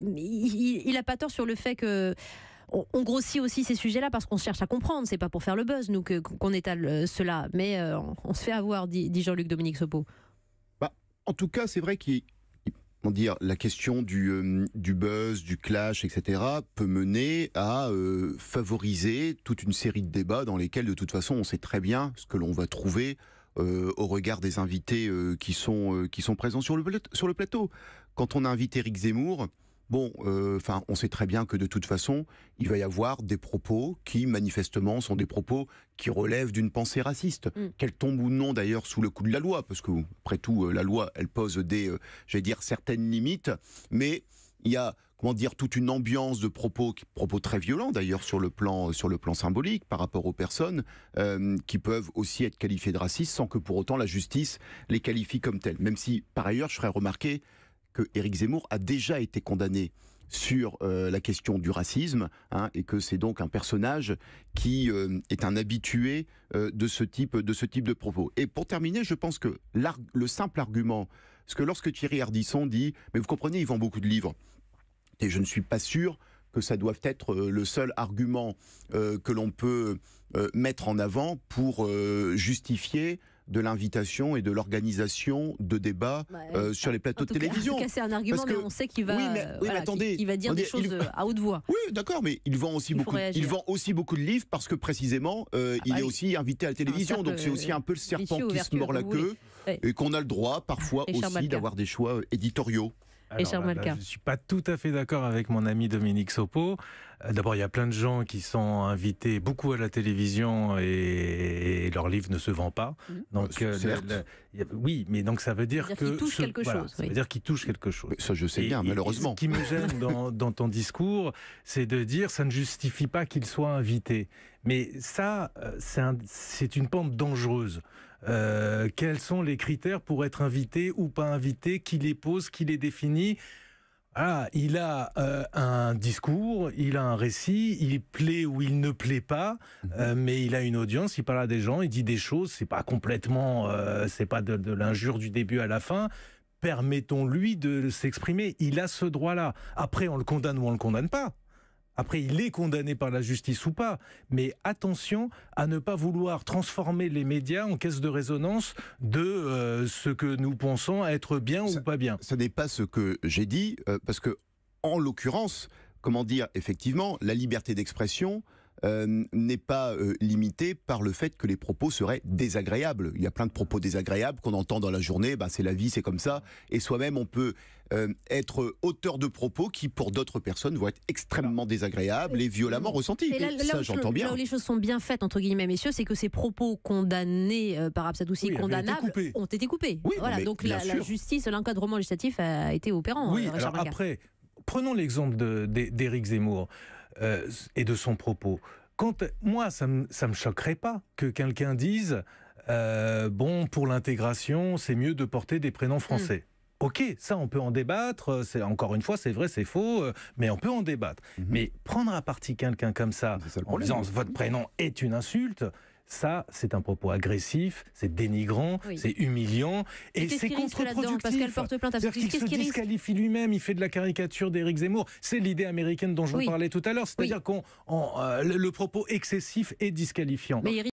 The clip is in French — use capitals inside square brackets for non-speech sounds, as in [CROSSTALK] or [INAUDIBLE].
il n'a pas tort sur le fait que on, grossit aussi ces sujets-là parce qu'on cherche à comprendre. C'est pas pour faire le buzz, nous, qu'on étale euh, cela. Mais euh, on se fait avoir, dit, Jean-Luc Dominique Sopo. Bah, en tout cas, c'est vrai que dire, la question du, euh, buzz, du clash, etc., peut mener à favoriser toute une série de débats dans lesquels, de toute façon, on sait très bien ce que l'on va trouver au regard des invités qui, sont, qui sont présents sur le, sur le plateau. Quand on a invité Eric Zemmour, bon, euh, enfin, on sait très bien que de toute façon, il va y avoir des propos qui manifestement sont des propos qui relèvent d'une pensée raciste, mm. qu'elle tombe ou non d'ailleurs sous le coup de la loi, parce que après tout, euh, la loi, elle pose des, euh, j'allais dire, certaines limites, mais il y a comment dire toute une ambiance de propos, propos très violents d'ailleurs sur le plan sur le plan symbolique par rapport aux personnes qui peuvent aussi être qualifiées de racistes sans que pour autant la justice les qualifie comme telles. Même si par ailleurs je ferais remarquer que Éric Zemmour a déjà été condamné sur euh, la question du racisme hein, et que c'est donc un personnage qui euh, est un habitué euh, de ce type de propos. Et pour terminer, je pense que le simple argument, parce que lorsque Thierry Ardisson dit, mais vous comprenez, ils vendent beaucoup de livres, et je ne suis pas sûr que ça doive être le seul argument que l'on peut mettre en avant pour justifier de l'invitation et de l'organisation de débats euh, sur les plateaux de télévision. en tout c'est un argument, mais on sait qu'il va, euh, il va dire des choses euh, à haute voix. Oui, d'accord, mais il vend aussi beaucoup. Il vend aussi beaucoup de livres parce que précisément, ah, il bah est aussi invité à la télévision, donc c'est aussi un peu le serpent qui se mord la queue et qu'on a le droit parfois aussi d'avoir des choix éditoriaux. Je ne suis pas tout à fait d'accord avec mon ami Dominique Sopo. Euh, d'abord, il y a plein de gens qui sont invités beaucoup à la télévision et, leur livre ne se vend pas. Mhm. Donc, bah, euh, oui, mais donc ça veut dire, que. quelque chose. Ça veut dire qu'il touche quelque chose. ça, je sais bien, malheureusement. ce qui me gêne [LAUGHS] dans, ton discours, c'est de dire ça ne justifie pas qu'il soit invité. Mais ça, euh, c'est une pente dangereuse. Euh, quels sont les critères pour être invité ou pas invité Qui les pose Qui les définit ah, il a euh, un discours, il a un récit, il plaît ou il ne plaît pas, mhm. euh, mais il a une audience, il parle à des gens, il dit des choses, c'est pas complètement, c'est pas de, de l'injure du début à la fin. Permettons-lui de s'exprimer, il a ce droit-là. Après, on le condamne ou on le condamne pas. Après, il est condamné par la justice ou pas, mais attention à ne pas vouloir transformer les médias en caisse de résonance de euh, ce que nous pensons être bien ou pas bien. Ce n'est pas ce que j'ai dit, euh, parce que, en l'occurrence, comment dire, effectivement, la liberté d'expression, euh, n'est pas euh, limité par le fait que les propos seraient désagréables. Il y a plein de propos désagréables qu'on entend dans la journée, bah, c'est la vie, c'est comme ça, et soi-même on peut euh, être auteur de propos qui, pour d'autres personnes, vont être extrêmement désagréables et violemment ressentis. ça, j'entends bien. Là les choses sont bien faites, entre guillemets, messieurs, c'est que ces propos condamnés par Absadoussi, si condamnables, ont été coupés. voilà, donc la, justice, l'encadrement législatif a été opérant. Oui, alors après, prenons l'exemple d'Éric Zemmour. Euh, et de son propos. Quand, moi, ça ne me choquerait pas que quelqu'un dise euh, Bon, pour l'intégration, c'est mieux de porter des prénoms hmm. français. Ok, ça on peut en débattre, euh, c'est encore une fois c'est vrai, c'est faux, mais on peut en débattre. Mhm. Mais prendre à partie quelqu'un comme ça, ça en disant votre prénom est une insulte, ça, c'est un propos agressif, c'est dénigrant, c'est humiliant et, c'est contre-productif. Parce porte plainte qu'il se disqualifie lui-même, il fait de la caricature d'Éric Zemmour. C'est l'idée américaine dont je vous parlais tout à l'heure, c'est-à-dire que qu'on euh, le propos excessif est disqualifiant.